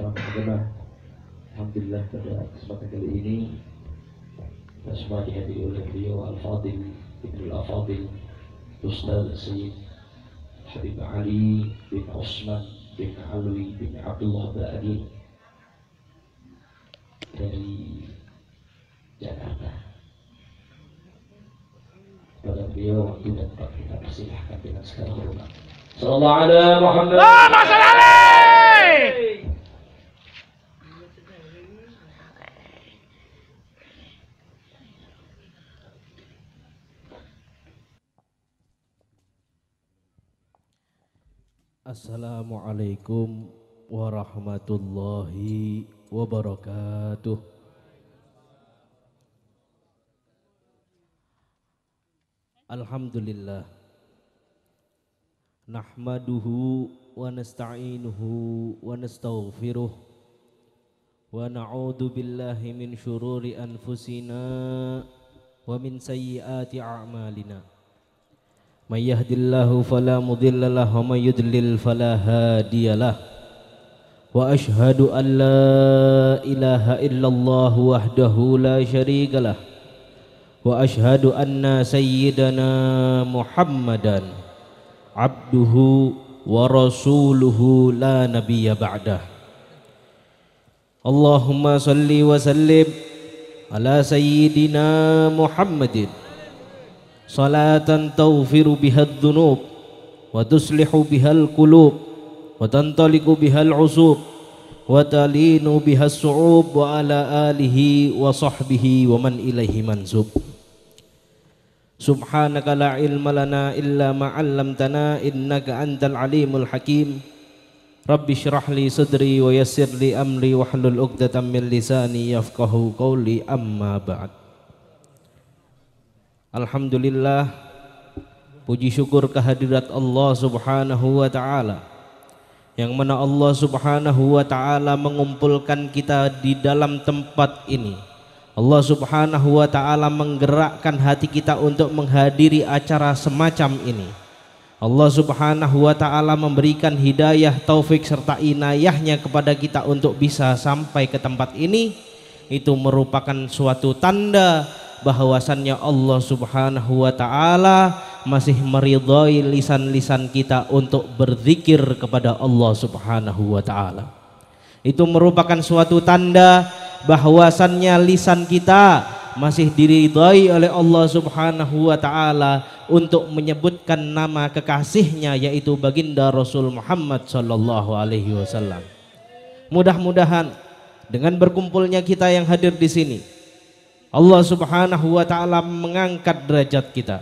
Teman-teman, Alhamdulillah pada kesempatan kali ini kita semua dihadiri oleh beliau Al-Fadil Ibnul Al-Fadil Ustaz Sayyid Habib Ali bin Osman bin Alwi bin Abdullah Ba'adil dari Jakarta pada beliau waktu dan tempat kita persilahkan dengan sekarang hormat Sallallahu ala Muhammad. Allah, Assalamualaikum warahmatullahi wabarakatuh. Alhamdulillah. Nahmaduhu wa nasta'inuhu wa nastaghfiruh wa na'udzu billahi min shururi anfusina wa min sayyiati a'malina. من يهد الله فلا مضل له ومن يضلل فلا هادي له واشهد ان لا اله الا الله وحده لا شريك له واشهد ان سيدنا محمدا عبده ورسوله لا نبي بعده اللهم صل وسلم على سيدنا محمد صلاة تغفر بها الذنوب وتصلح بها القلوب وتنطلق بها العصوب وتلين بها الصعوب وعلى آله وصحبه ومن إليه منسوب سبحانك لا علم لنا إلا ما علمتنا إنك أنت العليم الحكيم رب اشرح لي صدري ويسر لي أمري واحلل عقدة من لساني يفقه قولي أما بعد Alhamdulillah puji syukur kehadirat Allah Subhanahu wa taala yang mana Allah Subhanahu wa taala mengumpulkan kita di dalam tempat ini. Allah Subhanahu wa taala menggerakkan hati kita untuk menghadiri acara semacam ini. Allah Subhanahu wa taala memberikan hidayah, taufik serta inayahnya kepada kita untuk bisa sampai ke tempat ini itu merupakan suatu tanda bahwasannya Allah Subhanahu wa taala masih meridai lisan-lisan kita untuk berzikir kepada Allah Subhanahu wa taala. Itu merupakan suatu tanda bahwasannya lisan kita masih diridhai oleh Allah Subhanahu wa taala untuk menyebutkan nama kekasihnya yaitu baginda Rasul Muhammad sallallahu alaihi wasallam. Mudah-mudahan dengan berkumpulnya kita yang hadir di sini Allah Subhanahu wa taala mengangkat derajat kita.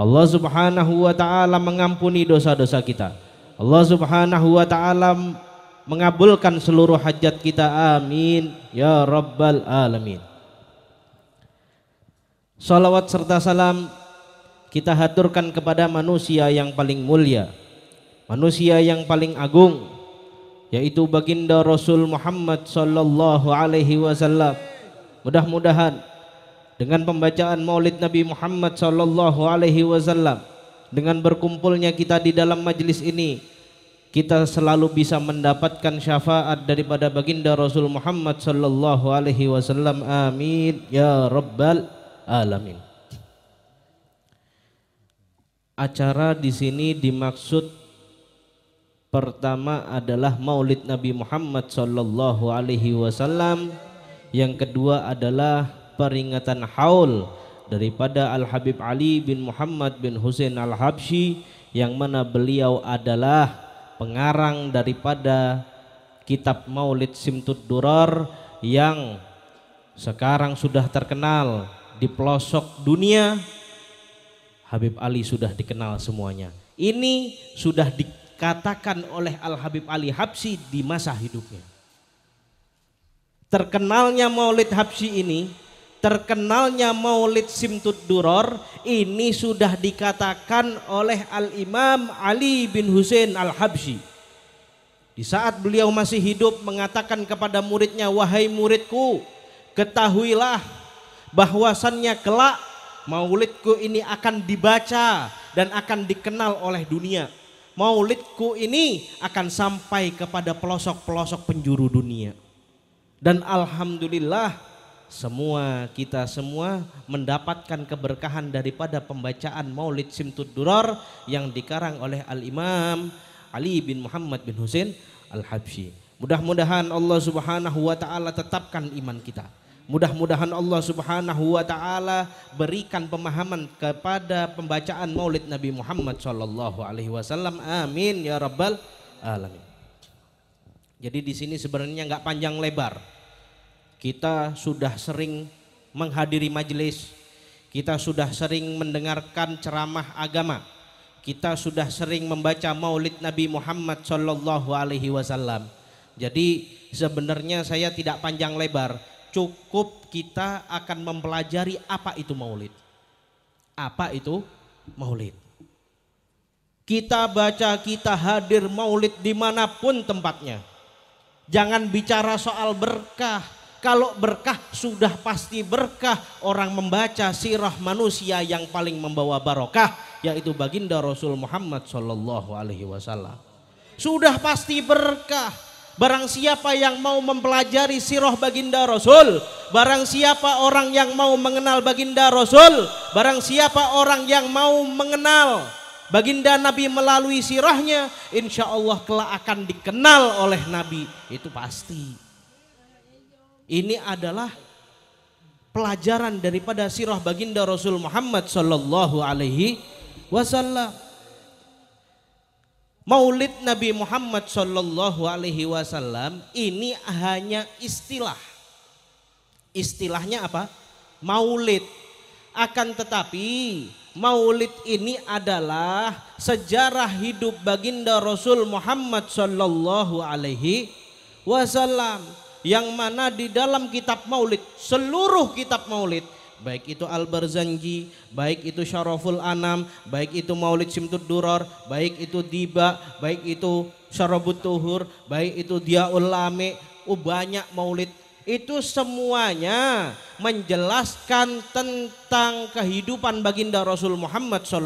Allah Subhanahu wa taala mengampuni dosa-dosa kita. Allah Subhanahu wa taala mengabulkan seluruh hajat kita. Amin ya rabbal alamin. Salawat serta salam kita haturkan kepada manusia yang paling mulia, manusia yang paling agung yaitu baginda Rasul Muhammad sallallahu alaihi wasallam. Mudah-mudahan dengan pembacaan Maulid Nabi Muhammad sallallahu alaihi wasallam dengan berkumpulnya kita di dalam majlis ini kita selalu bisa mendapatkan syafaat daripada baginda Rasul Muhammad sallallahu alaihi wasallam amin ya rabbal alamin acara di sini dimaksud pertama adalah Maulid Nabi Muhammad sallallahu alaihi wasallam yang kedua adalah peringatan haul daripada Al Habib Ali bin Muhammad bin Hussein Al Habsyi yang mana beliau adalah pengarang daripada kitab Maulid Simtud Durar yang sekarang sudah terkenal di pelosok dunia Habib Ali sudah dikenal semuanya. Ini sudah dikatakan oleh Al Habib Ali Habsi di masa hidupnya. Terkenalnya Maulid Habsi ini terkenalnya Maulid Simtud Duror ini sudah dikatakan oleh Al-Imam Ali bin Hussein Al-Habsyi. Di saat beliau masih hidup mengatakan kepada muridnya, "Wahai muridku, ketahuilah bahwasannya kelak maulidku ini akan dibaca dan akan dikenal oleh dunia. Maulidku ini akan sampai kepada pelosok-pelosok penjuru dunia." Dan alhamdulillah semua kita semua mendapatkan keberkahan daripada pembacaan Maulid Simtud Duror yang dikarang oleh Al-Imam Ali bin Muhammad bin Husain Al-Habsyi. Mudah-mudahan Allah Subhanahu wa taala tetapkan iman kita. Mudah-mudahan Allah Subhanahu wa taala berikan pemahaman kepada pembacaan Maulid Nabi Muhammad sallallahu alaihi wasallam. Amin ya rabbal alamin. Jadi di sini sebenarnya nggak panjang lebar kita sudah sering menghadiri majelis, kita sudah sering mendengarkan ceramah agama, kita sudah sering membaca Maulid Nabi Muhammad Shallallahu Alaihi Wasallam. Jadi sebenarnya saya tidak panjang lebar, cukup kita akan mempelajari apa itu Maulid. Apa itu Maulid? Kita baca, kita hadir Maulid dimanapun tempatnya. Jangan bicara soal berkah, kalau berkah sudah pasti berkah orang membaca sirah manusia yang paling membawa barokah yaitu baginda Rasul Muhammad Shallallahu Alaihi Wasallam. Sudah pasti berkah. Barang siapa yang mau mempelajari sirah baginda Rasul Barang siapa orang yang mau mengenal baginda Rasul Barang siapa orang yang mau mengenal baginda Nabi melalui sirahnya Insya Allah kelak akan dikenal oleh Nabi Itu pasti ini adalah pelajaran daripada sirah baginda Rasul Muhammad sallallahu alaihi wasallam. Maulid Nabi Muhammad sallallahu alaihi wasallam ini hanya istilah. Istilahnya apa? Maulid. Akan tetapi Maulid ini adalah sejarah hidup baginda Rasul Muhammad sallallahu alaihi wasallam yang mana di dalam kitab maulid seluruh kitab maulid baik itu Al-Barzanji, baik itu Syaraful Anam, baik itu Maulid Simtud Duror, baik itu Diba, baik itu Syarabut Tuhur, baik itu Diaul Lame, oh banyak maulid itu semuanya menjelaskan tentang kehidupan baginda Rasul Muhammad saw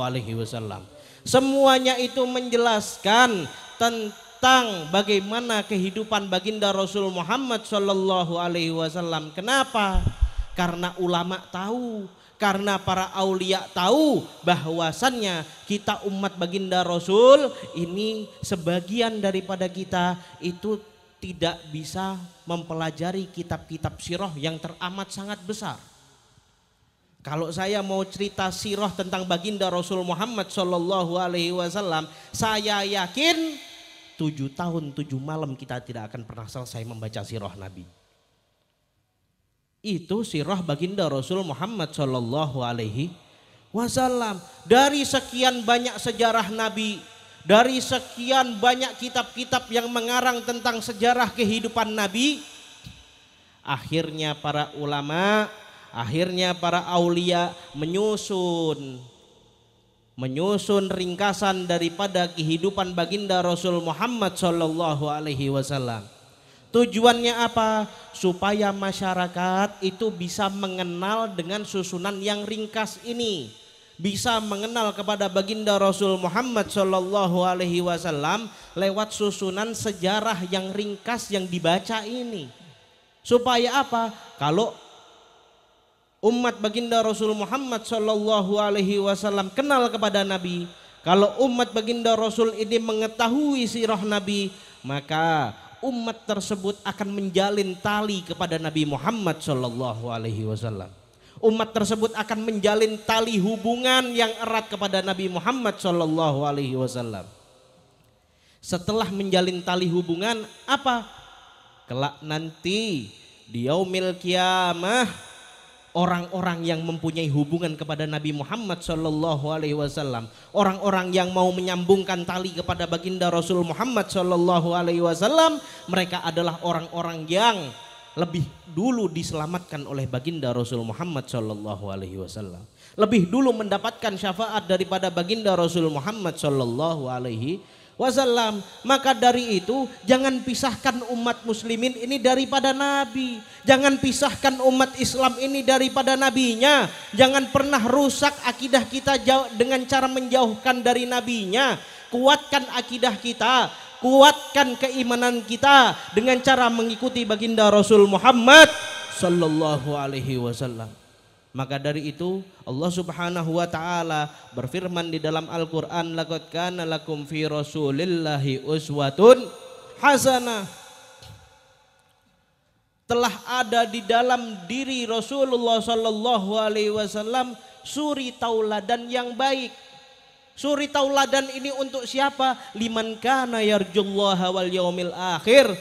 Alaihi Wasallam. Semuanya itu menjelaskan tentang tentang bagaimana kehidupan baginda Rasul Muhammad Shallallahu Alaihi Wasallam. Kenapa? Karena ulama tahu, karena para aulia tahu bahwasannya kita umat baginda Rasul ini sebagian daripada kita itu tidak bisa mempelajari kitab-kitab sirah yang teramat sangat besar. Kalau saya mau cerita sirah tentang baginda Rasul Muhammad Shallallahu Alaihi Wasallam, saya yakin tujuh tahun tujuh malam kita tidak akan pernah selesai membaca sirah Nabi. Itu sirah baginda Rasul Muhammad Shallallahu Alaihi Wasallam. Dari sekian banyak sejarah Nabi, dari sekian banyak kitab-kitab yang mengarang tentang sejarah kehidupan Nabi, akhirnya para ulama, akhirnya para aulia menyusun menyusun ringkasan daripada kehidupan baginda Rasul Muhammad Shallallahu Alaihi Wasallam. Tujuannya apa? Supaya masyarakat itu bisa mengenal dengan susunan yang ringkas ini, bisa mengenal kepada baginda Rasul Muhammad Shallallahu Alaihi Wasallam lewat susunan sejarah yang ringkas yang dibaca ini. Supaya apa? Kalau umat baginda Rasul Muhammad Shallallahu Alaihi Wasallam kenal kepada Nabi, kalau umat baginda Rasul ini mengetahui sirah Nabi, maka umat tersebut akan menjalin tali kepada Nabi Muhammad Shallallahu Alaihi Wasallam. Umat tersebut akan menjalin tali hubungan yang erat kepada Nabi Muhammad Shallallahu Alaihi Wasallam. Setelah menjalin tali hubungan, apa? Kelak nanti di yaumil kiamah orang-orang yang mempunyai hubungan kepada Nabi Muhammad Shallallahu Alaihi Wasallam, orang-orang yang mau menyambungkan tali kepada baginda Rasul Muhammad Shallallahu Alaihi Wasallam, mereka adalah orang-orang yang lebih dulu diselamatkan oleh baginda Rasul Muhammad Shallallahu Alaihi Wasallam, lebih dulu mendapatkan syafaat daripada baginda Rasul Muhammad Shallallahu Alaihi wasallam. Maka dari itu jangan pisahkan umat muslimin ini daripada nabi. Jangan pisahkan umat Islam ini daripada nabinya. Jangan pernah rusak akidah kita jauh dengan cara menjauhkan dari nabinya. Kuatkan akidah kita, kuatkan keimanan kita dengan cara mengikuti baginda Rasul Muhammad sallallahu alaihi wasallam. Maka dari itu Allah Subhanahu wa taala berfirman di dalam Al-Qur'an laqad kana lakum fi rasulillahi uswatun hasanah. Telah ada di dalam diri Rasulullah sallallahu alaihi wasallam suri tauladan yang baik. Suri tauladan ini untuk siapa? Liman kana yarjullaha wal yaumil akhir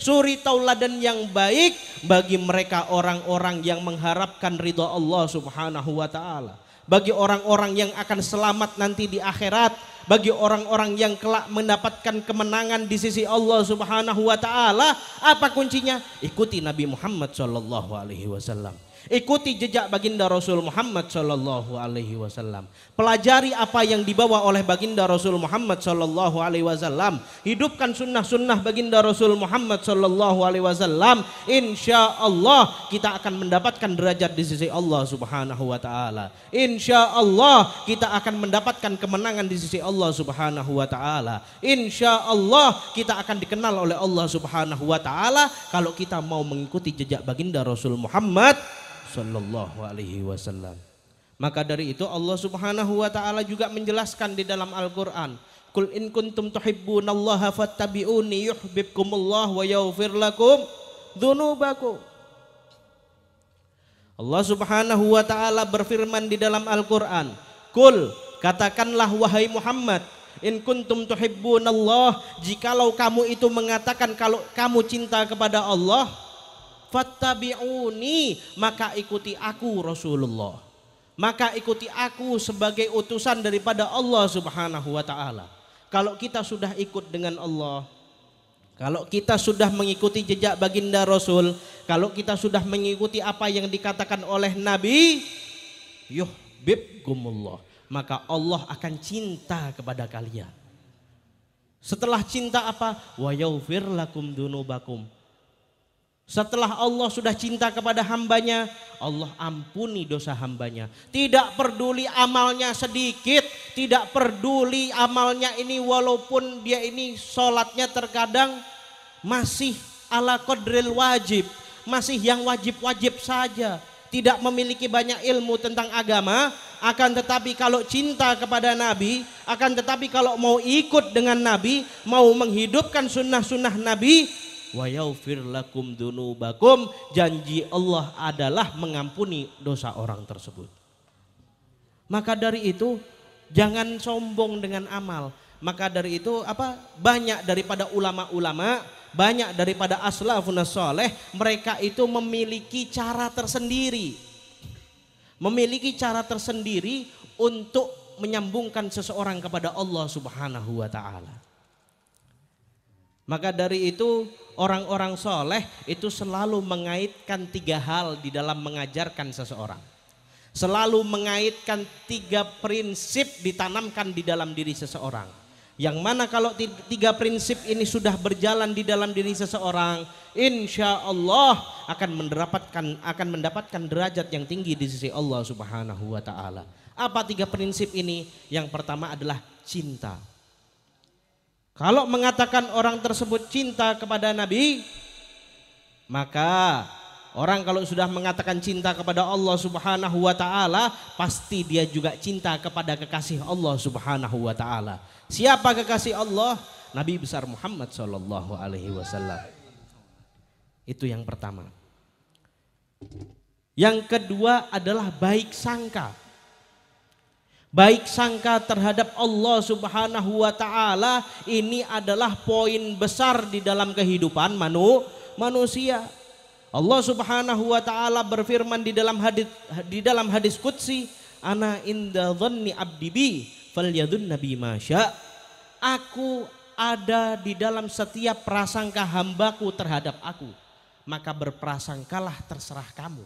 suri tauladan yang baik bagi mereka orang-orang yang mengharapkan ridho Allah subhanahu wa ta'ala. Bagi orang-orang yang akan selamat nanti di akhirat, bagi orang-orang yang kelak mendapatkan kemenangan di sisi Allah Subhanahu wa taala, apa kuncinya? Ikuti Nabi Muhammad sallallahu alaihi wasallam. Ikuti jejak baginda Rasul Muhammad Shallallahu Alaihi Wasallam. Pelajari apa yang dibawa oleh baginda Rasul Muhammad Shallallahu Alaihi Wasallam. Hidupkan sunnah-sunnah baginda Rasul Muhammad Shallallahu Alaihi Wasallam. Insya Allah kita akan mendapatkan derajat di sisi Allah Subhanahu Wa Taala. Insya Allah kita akan mendapatkan kemenangan di sisi Allah Subhanahu Wa Taala. Insya Allah kita akan dikenal oleh Allah Subhanahu Wa Taala kalau kita mau mengikuti jejak baginda Rasul Muhammad Shallallahu Alaihi Wasallam. Maka dari itu Allah Subhanahu Wa Taala juga menjelaskan di dalam Al-Quran. Kul in kuntum tuhibbunallaha fattabi'uni yuhibbukumullah wa yaghfir lakum dzunubakum. Allah Subhanahu wa taala berfirman di dalam Al-Qur'an, "Kul, katakanlah wahai Muhammad, in kuntum tuhibbunallah, jikalau kamu itu mengatakan kalau kamu cinta kepada Allah, fattabi'uni maka ikuti aku Rasulullah maka ikuti aku sebagai utusan daripada Allah Subhanahu wa taala kalau kita sudah ikut dengan Allah kalau kita sudah mengikuti jejak baginda Rasul kalau kita sudah mengikuti apa yang dikatakan oleh Nabi yuhbibkumullah maka Allah akan cinta kepada kalian setelah cinta apa wa yaghfir lakum dunubakum setelah Allah sudah cinta kepada hambanya, Allah ampuni dosa hambanya. Tidak peduli amalnya sedikit, tidak peduli amalnya ini walaupun dia ini sholatnya terkadang masih ala kodril wajib. Masih yang wajib-wajib saja. Tidak memiliki banyak ilmu tentang agama, akan tetapi kalau cinta kepada Nabi, akan tetapi kalau mau ikut dengan Nabi, mau menghidupkan sunnah-sunnah Nabi, wa yaufir lakum dunubakum janji Allah adalah mengampuni dosa orang tersebut maka dari itu jangan sombong dengan amal maka dari itu apa banyak daripada ulama-ulama banyak daripada aslafun soleh mereka itu memiliki cara tersendiri memiliki cara tersendiri untuk menyambungkan seseorang kepada Allah Subhanahu wa taala. Maka dari itu orang-orang soleh itu selalu mengaitkan tiga hal di dalam mengajarkan seseorang. Selalu mengaitkan tiga prinsip ditanamkan di dalam diri seseorang. Yang mana kalau tiga prinsip ini sudah berjalan di dalam diri seseorang, insya Allah akan mendapatkan akan mendapatkan derajat yang tinggi di sisi Allah Subhanahu wa taala. Apa tiga prinsip ini? Yang pertama adalah cinta. Kalau mengatakan orang tersebut cinta kepada Nabi, maka orang kalau sudah mengatakan cinta kepada Allah Subhanahu wa taala, pasti dia juga cinta kepada kekasih Allah Subhanahu wa taala. Siapa kekasih Allah? Nabi besar Muhammad sallallahu alaihi wasallam. Itu yang pertama. Yang kedua adalah baik sangka baik sangka terhadap Allah Subhanahu wa taala ini adalah poin besar di dalam kehidupan manu, manusia. Allah Subhanahu wa taala berfirman di dalam hadis di dalam hadis kudsi "Ana inda dhanni abdi bi yadun nabi masya." Aku ada di dalam setiap prasangka hambaku terhadap aku. Maka berprasangkalah terserah kamu.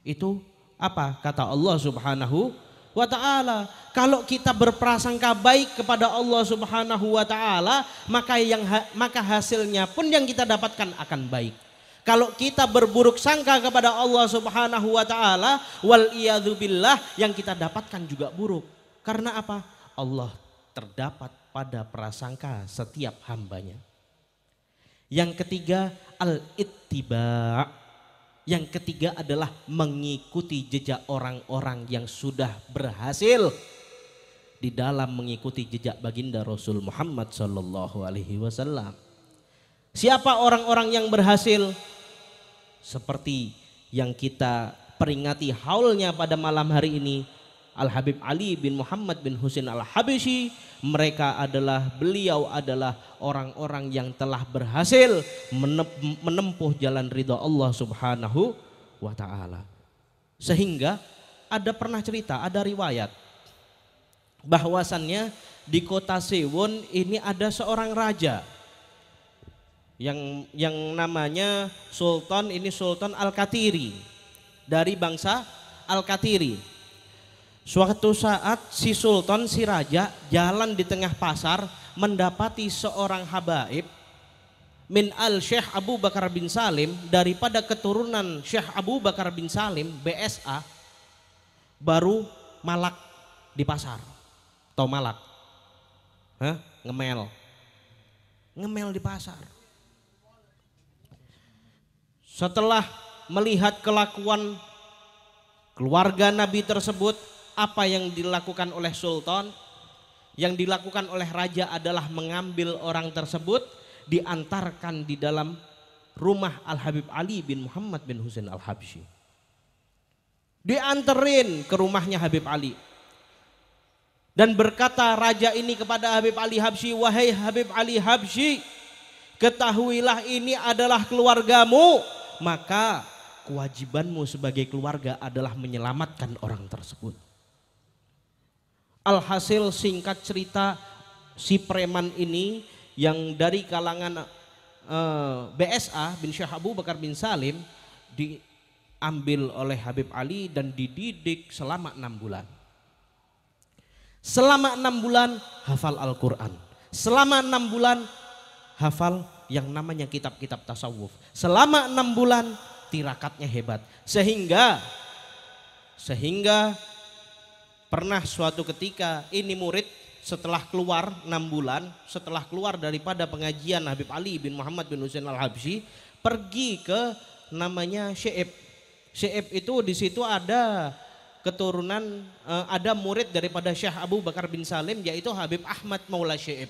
Itu apa kata Allah Subhanahu wa taala. Kalau kita berprasangka baik kepada Allah Subhanahu wa taala, maka yang maka hasilnya pun yang kita dapatkan akan baik. Kalau kita berburuk sangka kepada Allah Subhanahu wa taala, wal iyadzubillah yang kita dapatkan juga buruk. Karena apa? Allah terdapat pada prasangka setiap hambanya. Yang ketiga, al-ittiba' Yang ketiga adalah mengikuti jejak orang-orang yang sudah berhasil di dalam mengikuti jejak baginda Rasul Muhammad Sallallahu Alaihi Wasallam. Siapa orang-orang yang berhasil? Seperti yang kita peringati haulnya pada malam hari ini Al-Habib Ali bin Muhammad bin Husin al Habisi Mereka adalah, beliau adalah orang-orang yang telah berhasil menempuh jalan ridha Allah subhanahu wa ta'ala. Sehingga ada pernah cerita, ada riwayat. Bahwasannya di kota Sewon ini ada seorang raja yang yang namanya Sultan ini Sultan Al-Katiri dari bangsa Al-Katiri Suatu saat si sultan si raja jalan di tengah pasar mendapati seorang habaib min al Syekh Abu Bakar bin Salim daripada keturunan Syekh Abu Bakar bin Salim BSA baru malak di pasar atau malak Hah? ngemel ngemel di pasar setelah melihat kelakuan keluarga Nabi tersebut apa yang dilakukan oleh sultan? Yang dilakukan oleh raja adalah mengambil orang tersebut diantarkan di dalam rumah Al-Habib Ali bin Muhammad bin Husain Al-Habsyi. Dianterin ke rumahnya Habib Ali. Dan berkata raja ini kepada Habib Ali Habsyi, "Wahai Habib Ali Habsyi, ketahuilah ini adalah keluargamu, maka kewajibanmu sebagai keluarga adalah menyelamatkan orang tersebut." Alhasil singkat cerita si preman ini yang dari kalangan uh, eh, BSA bin Syahabu, Abu Bakar bin Salim diambil oleh Habib Ali dan dididik selama enam bulan. Selama enam bulan hafal Al-Quran. Selama enam bulan hafal yang namanya kitab-kitab tasawuf. Selama enam bulan tirakatnya hebat. Sehingga sehingga Pernah suatu ketika ini murid setelah keluar enam bulan, setelah keluar daripada pengajian Habib Ali bin Muhammad bin Husain Al-Habsyi, pergi ke namanya Syeib. Syeib itu di situ ada keturunan eh, ada murid daripada Syekh Abu Bakar bin Salim yaitu Habib Ahmad Maula Syeib.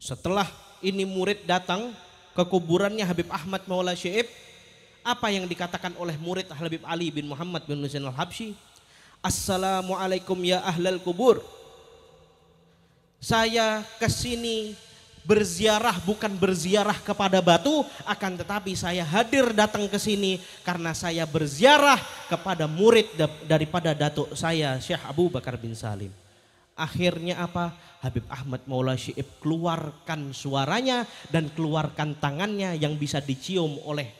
Setelah ini murid datang ke kuburannya Habib Ahmad Maula Syeib, apa yang dikatakan oleh murid Habib Ali bin Muhammad bin Nusin al-Habsyi Assalamualaikum ya ahlal kubur saya kesini berziarah bukan berziarah kepada batu akan tetapi saya hadir datang ke sini karena saya berziarah kepada murid daripada datuk saya Syekh Abu Bakar bin Salim. Akhirnya apa? Habib Ahmad Maula Syiib keluarkan suaranya dan keluarkan tangannya yang bisa dicium oleh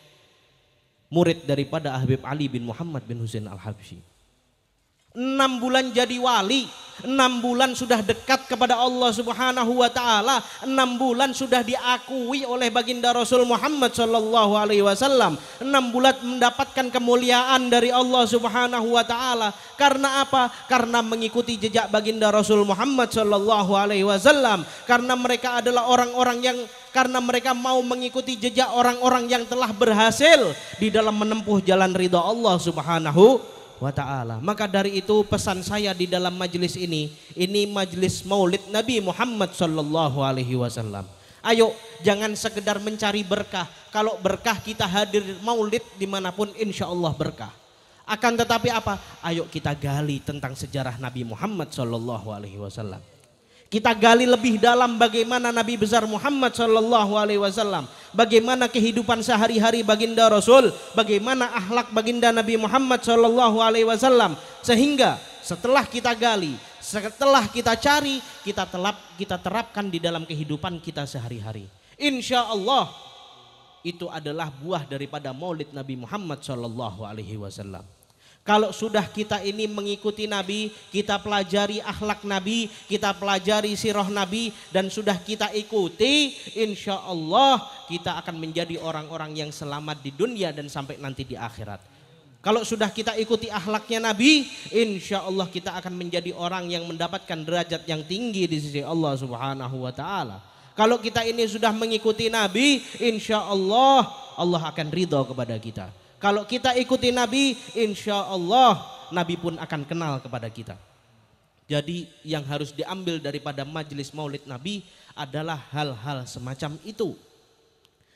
murid daripada Habib Ali bin Muhammad bin Husain Al-Habsyi. Enam bulan jadi wali, enam bulan sudah dekat kepada Allah Subhanahu wa taala, enam bulan sudah diakui oleh baginda Rasul Muhammad sallallahu alaihi wasallam, enam bulan mendapatkan kemuliaan dari Allah Subhanahu wa taala. Karena apa? Karena mengikuti jejak baginda Rasul Muhammad sallallahu alaihi wasallam, karena mereka adalah orang-orang yang karena mereka mau mengikuti jejak orang-orang yang telah berhasil di dalam menempuh jalan ridha Allah Subhanahu wa taala. Maka dari itu pesan saya di dalam majelis ini, ini majelis Maulid Nabi Muhammad sallallahu alaihi wasallam. Ayo jangan sekedar mencari berkah. Kalau berkah kita hadir maulid dimanapun insya Allah berkah. Akan tetapi apa? Ayo kita gali tentang sejarah Nabi Muhammad Shallallahu Alaihi Wasallam. Kita gali lebih dalam bagaimana Nabi besar Muhammad Shallallahu Alaihi Wasallam, bagaimana kehidupan sehari-hari baginda Rasul, bagaimana ahlak baginda Nabi Muhammad Shallallahu Alaihi Wasallam, sehingga setelah kita gali, setelah kita cari, kita telap, kita terapkan di dalam kehidupan kita sehari-hari. Insya Allah itu adalah buah daripada Maulid Nabi Muhammad Shallallahu Alaihi Wasallam. Kalau sudah kita ini mengikuti Nabi, kita pelajari akhlak Nabi, kita pelajari sirah Nabi, dan sudah kita ikuti, insya Allah kita akan menjadi orang-orang yang selamat di dunia dan sampai nanti di akhirat. Kalau sudah kita ikuti akhlaknya Nabi, insya Allah kita akan menjadi orang yang mendapatkan derajat yang tinggi di sisi Allah Subhanahu wa Ta'ala. Kalau kita ini sudah mengikuti Nabi, insya Allah Allah akan ridho kepada kita. Kalau kita ikuti Nabi, insya Allah Nabi pun akan kenal kepada kita. Jadi yang harus diambil daripada majelis maulid Nabi adalah hal-hal semacam itu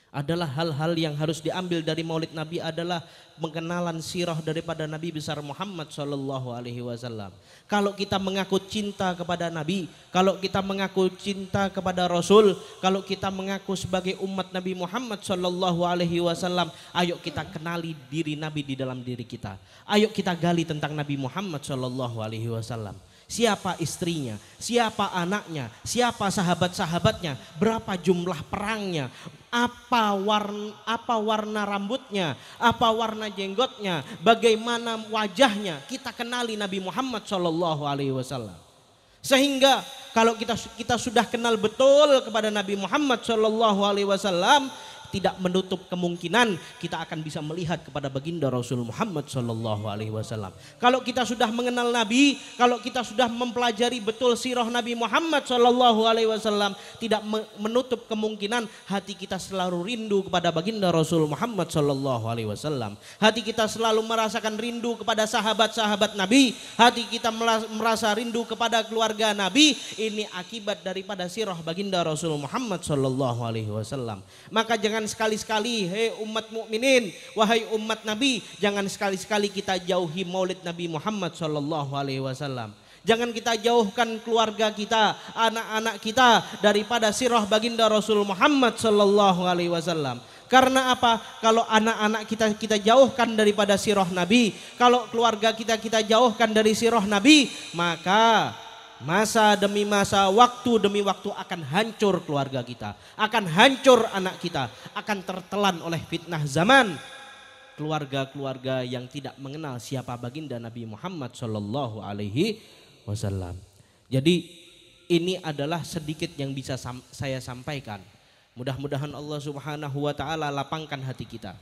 adalah hal-hal yang harus diambil dari Maulid Nabi adalah mengenalan sirah daripada Nabi besar Muhammad Shallallahu Alaihi Wasallam. Kalau kita mengaku cinta kepada Nabi, kalau kita mengaku cinta kepada Rasul, kalau kita mengaku sebagai umat Nabi Muhammad Shallallahu Alaihi Wasallam, ayo kita kenali diri Nabi di dalam diri kita. Ayo kita gali tentang Nabi Muhammad Shallallahu Alaihi Wasallam siapa istrinya, siapa anaknya, siapa sahabat-sahabatnya, berapa jumlah perangnya, apa warna apa warna rambutnya, apa warna jenggotnya, bagaimana wajahnya. Kita kenali Nabi Muhammad Shallallahu alaihi wasallam. Sehingga kalau kita kita sudah kenal betul kepada Nabi Muhammad Shallallahu alaihi wasallam, tidak menutup kemungkinan kita akan bisa melihat kepada baginda Rasul Muhammad Shallallahu Alaihi Wasallam. Kalau kita sudah mengenal Nabi, kalau kita sudah mempelajari betul sirah Nabi Muhammad Shallallahu Alaihi Wasallam, tidak menutup kemungkinan hati kita selalu rindu kepada baginda Rasul Muhammad Shallallahu Alaihi Wasallam. Hati kita selalu merasakan rindu kepada sahabat-sahabat Nabi. Hati kita merasa rindu kepada keluarga Nabi. Ini akibat daripada sirah baginda Rasul Muhammad Shallallahu Alaihi Wasallam. Maka jangan jangan sekali-sekali, hei umat mukminin, wahai umat Nabi, jangan sekali-sekali kita jauhi Maulid Nabi Muhammad saw. Alaihi Wasallam. Jangan kita jauhkan keluarga kita, anak-anak kita daripada sirah baginda Rasul Muhammad saw. Alaihi Wasallam. Karena apa? Kalau anak-anak kita kita jauhkan daripada sirah Nabi, kalau keluarga kita kita jauhkan dari sirah Nabi, maka Masa demi masa, waktu demi waktu akan hancur keluarga kita. Akan hancur anak kita. Akan tertelan oleh fitnah zaman. Keluarga-keluarga yang tidak mengenal siapa baginda Nabi Muhammad Shallallahu Alaihi Wasallam. Jadi ini adalah sedikit yang bisa saya sampaikan. Mudah-mudahan Allah Subhanahu Wa Taala lapangkan hati kita.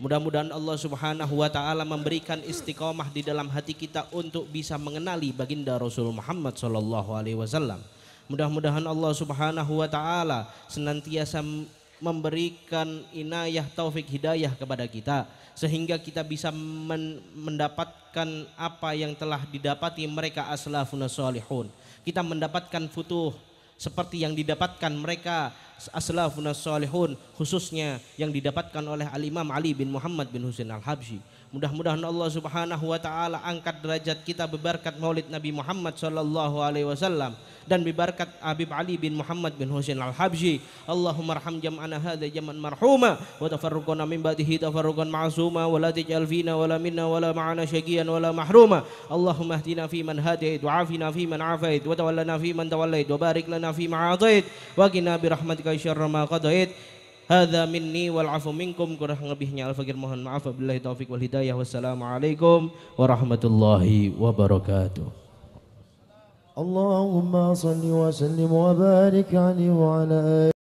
Mudah-mudahan Allah Subhanahu wa taala memberikan istiqomah di dalam hati kita untuk bisa mengenali baginda Rasul Muhammad sallallahu alaihi wasallam. Mudah-mudahan Allah Subhanahu wa taala senantiasa memberikan inayah taufik hidayah kepada kita sehingga kita bisa mendapatkan apa yang telah didapati mereka aslafun salihun. Kita mendapatkan futuh seperti yang didapatkan mereka aslafuna salihun khususnya yang didapatkan oleh al-Imam Ali bin Muhammad bin Husain al-Habsyi. Mudah-mudahan Allah Subhanahu wa taala angkat derajat kita berberkat Maulid Nabi Muhammad sallallahu alaihi wasallam dan berberkat Habib Ali bin Muhammad bin Husain al-Habsyi. Allahumma arham jam'ana hadza jam'an marhuma wa tafarruqana min ba'dihi tafarruqan ma'suma wa la taj'al fina wa la minna wa la ma'ana syaqiyan wa la mahruma. Allahumma ihdina fi man hadait wa afina fi man afait wa tawallana fi man tawallait wa barik lana fi ma'atait wa qina bi rahmatika innaka syarra ma qadait hadza minni wal afu minkum kurang lebihnya al fakir mohon maaf billahi taufik wal hidayah wassalamualaikum warahmatullahi wabarakatuh اللهم صل وسلم وبارك عليه وعلى آله